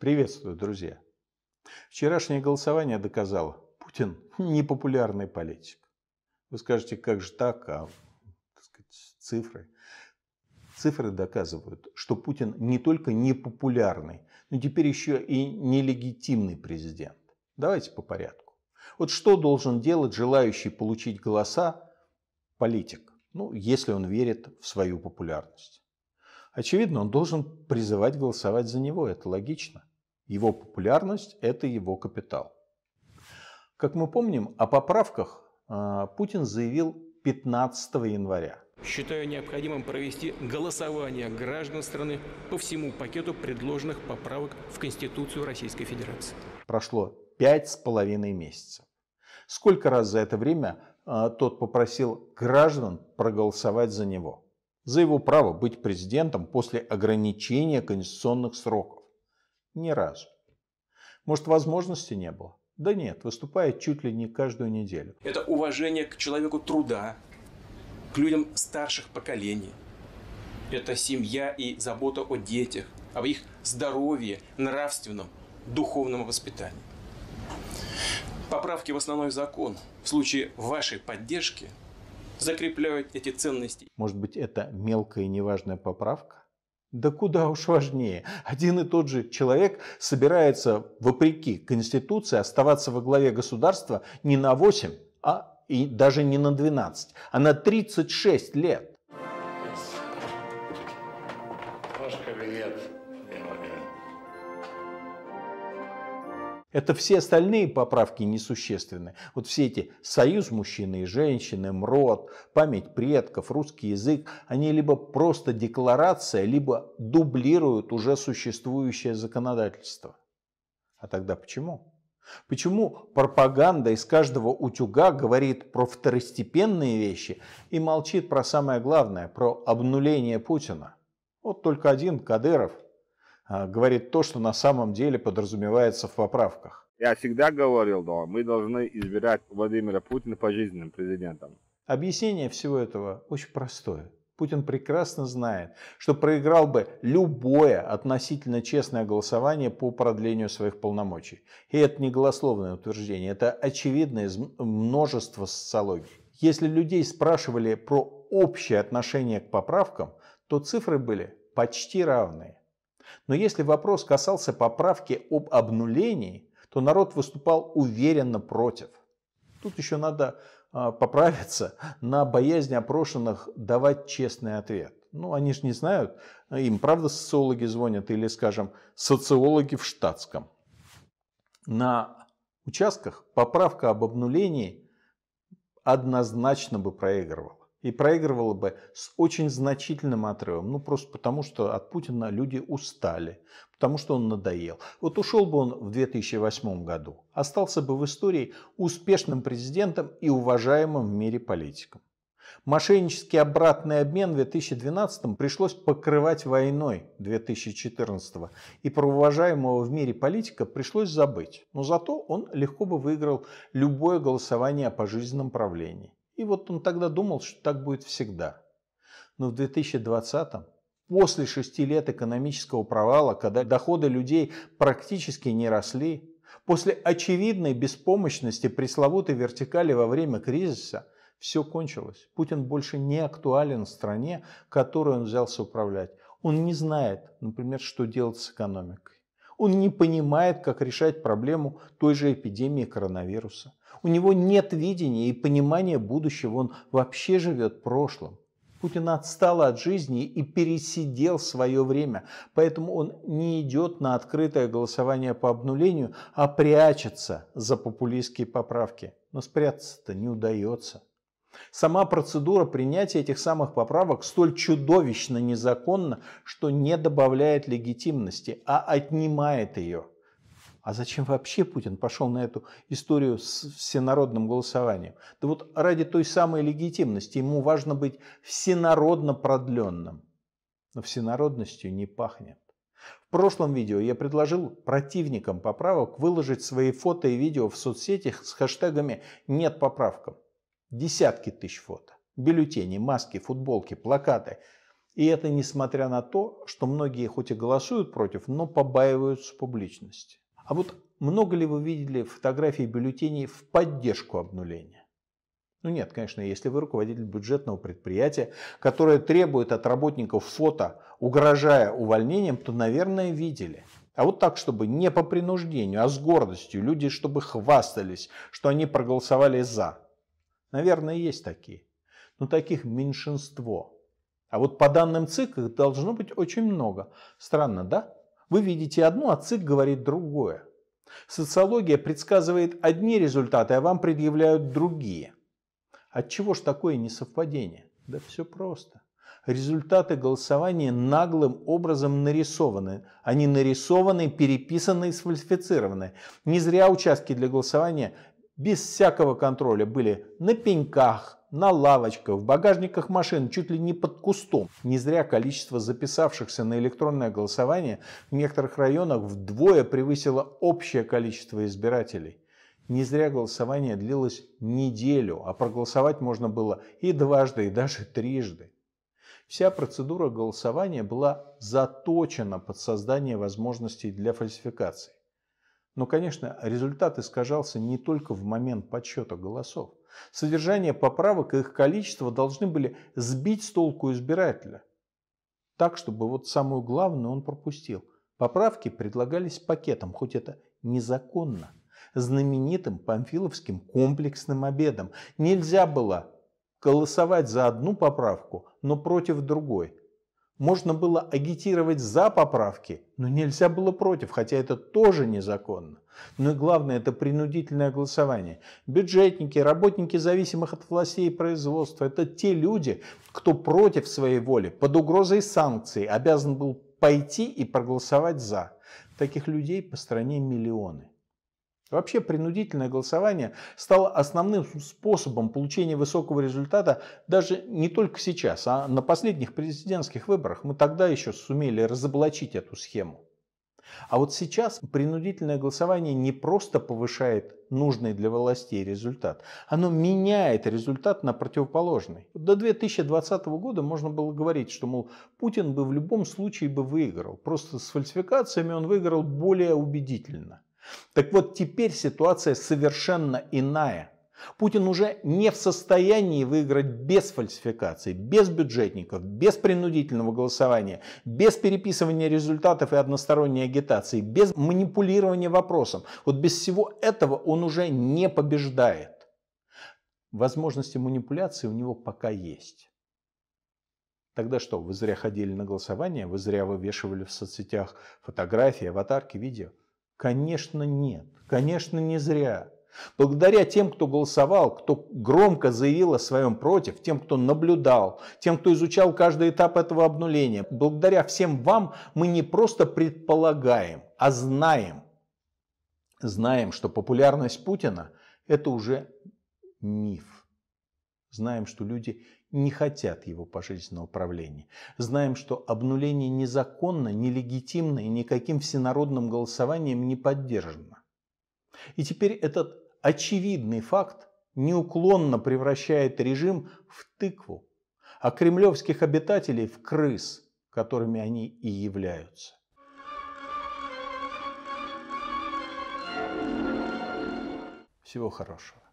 Приветствую, друзья. Вчерашнее голосование доказало, Путин непопулярный политик. Вы скажете, как же так, а так сказать, цифры. Цифры доказывают, что Путин не только непопулярный, но теперь еще и нелегитимный президент. Давайте по порядку. Вот что должен делать желающий получить голоса политик, ну, если он верит в свою популярность? Очевидно, он должен призывать голосовать за него, это логично. Его популярность – это его капитал. Как мы помним, о поправках а, Путин заявил 15 января. Считаю необходимым провести голосование граждан страны по всему пакету предложенных поправок в Конституцию Российской Федерации. Прошло пять с половиной месяцев. Сколько раз за это время а, тот попросил граждан проголосовать за него? За его право быть президентом после ограничения конституционных сроков. Ни разу. Может, возможности не было? Да нет, выступает чуть ли не каждую неделю. Это уважение к человеку труда, к людям старших поколений. Это семья и забота о детях, об их здоровье, нравственном, духовном воспитании. Поправки в основной закон в случае вашей поддержки закрепляют эти ценности. Может быть, это мелкая и неважная поправка? Да куда уж важнее. Один и тот же человек собирается, вопреки Конституции, оставаться во главе государства не на 8, а и даже не на 12, а на 36 лет. Ваш кабинет, Леонид это все остальные поправки несущественны. Вот все эти союз мужчины и женщины, МРОД, память предков, русский язык, они либо просто декларация, либо дублируют уже существующее законодательство. А тогда почему? Почему пропаганда из каждого утюга говорит про второстепенные вещи и молчит про самое главное, про обнуление Путина? Вот только один Кадыров – а, говорит то, что на самом деле подразумевается в поправках. Я всегда говорил, да, мы должны избирать Владимира Путина пожизненным президентом. Объяснение всего этого очень простое. Путин прекрасно знает, что проиграл бы любое относительно честное голосование по продлению своих полномочий. И это не голословное утверждение, это очевидное из множества социологий. Если людей спрашивали про общее отношение к поправкам, то цифры были почти равные. Но если вопрос касался поправки об обнулении, то народ выступал уверенно против. Тут еще надо а, поправиться на боязнь опрошенных давать честный ответ. Ну, они же не знают, им правда социологи звонят или, скажем, социологи в штатском. На участках поправка об обнулении однозначно бы проигрывала и проигрывала бы с очень значительным отрывом. Ну, просто потому, что от Путина люди устали, потому что он надоел. Вот ушел бы он в 2008 году, остался бы в истории успешным президентом и уважаемым в мире политиком. Мошеннический обратный обмен в 2012 пришлось покрывать войной 2014 и про уважаемого в мире политика пришлось забыть. Но зато он легко бы выиграл любое голосование о пожизненном правлении. И вот он тогда думал, что так будет всегда. Но в 2020-м, после шести лет экономического провала, когда доходы людей практически не росли, после очевидной беспомощности пресловутой вертикали во время кризиса, все кончилось. Путин больше не актуален в стране, которую он взялся управлять. Он не знает, например, что делать с экономикой. Он не понимает, как решать проблему той же эпидемии коронавируса. У него нет видения и понимания будущего, он вообще живет прошлым. Путин отстал от жизни и пересидел свое время, поэтому он не идет на открытое голосование по обнулению, а прячется за популистские поправки. Но спрятаться-то не удается. Сама процедура принятия этих самых поправок столь чудовищно незаконна, что не добавляет легитимности, а отнимает ее – а зачем вообще Путин пошел на эту историю с всенародным голосованием? Да вот ради той самой легитимности ему важно быть всенародно продленным. Но всенародностью не пахнет. В прошлом видео я предложил противникам поправок выложить свои фото и видео в соцсетях с хэштегами «нет поправкам». Десятки тысяч фото, бюллетени, маски, футболки, плакаты. И это несмотря на то, что многие хоть и голосуют против, но побаиваются публичности. А вот много ли вы видели фотографий бюллетеней в поддержку обнуления? Ну нет, конечно, если вы руководитель бюджетного предприятия, которое требует от работников фото, угрожая увольнением, то, наверное, видели. А вот так, чтобы не по принуждению, а с гордостью, люди, чтобы хвастались, что они проголосовали «за». Наверное, есть такие. Но таких меньшинство. А вот по данным ЦИК их должно быть очень много. Странно, да? Вы видите одно, а ЦИК говорит другое. Социология предсказывает одни результаты, а вам предъявляют другие. От чего ж такое несовпадение? Да все просто. Результаты голосования наглым образом нарисованы. Они нарисованы, переписаны и сфальсифицированы. Не зря участки для голосования без всякого контроля были на пеньках, на лавочках, в багажниках машин, чуть ли не под кустом. Не зря количество записавшихся на электронное голосование в некоторых районах вдвое превысило общее количество избирателей. Не зря голосование длилось неделю, а проголосовать можно было и дважды, и даже трижды. Вся процедура голосования была заточена под создание возможностей для фальсификации. Но, конечно, результат искажался не только в момент подсчета голосов. Содержание поправок и их количество должны были сбить с толку избирателя. Так, чтобы вот самую главную он пропустил. Поправки предлагались пакетом, хоть это незаконно. Знаменитым памфиловским комплексным обедом. Нельзя было голосовать за одну поправку, но против другой. Можно было агитировать за поправки, но нельзя было против, хотя это тоже незаконно. Но ну и главное – это принудительное голосование. Бюджетники, работники зависимых от властей и производства – это те люди, кто против своей воли, под угрозой санкций, обязан был пойти и проголосовать «за». Таких людей по стране миллионы. Вообще принудительное голосование стало основным способом получения высокого результата даже не только сейчас, а на последних президентских выборах мы тогда еще сумели разоблачить эту схему. А вот сейчас принудительное голосование не просто повышает нужный для властей результат, оно меняет результат на противоположный. До 2020 года можно было говорить, что, мол, Путин бы в любом случае бы выиграл, просто с фальсификациями он выиграл более убедительно – так вот, теперь ситуация совершенно иная. Путин уже не в состоянии выиграть без фальсификаций, без бюджетников, без принудительного голосования, без переписывания результатов и односторонней агитации, без манипулирования вопросом. Вот без всего этого он уже не побеждает. Возможности манипуляции у него пока есть. Тогда что, вы зря ходили на голосование, вы зря вывешивали в соцсетях фотографии, аватарки, видео? Конечно, нет. Конечно, не зря. Благодаря тем, кто голосовал, кто громко заявил о своем против, тем, кто наблюдал, тем, кто изучал каждый этап этого обнуления, благодаря всем вам мы не просто предполагаем, а знаем. Знаем, что популярность Путина – это уже миф. Знаем, что люди не хотят его пожизненного правления. Знаем, что обнуление незаконно, нелегитимно и никаким всенародным голосованием не поддержано. И теперь этот очевидный факт неуклонно превращает режим в тыкву, а кремлевских обитателей в крыс, которыми они и являются. Всего хорошего.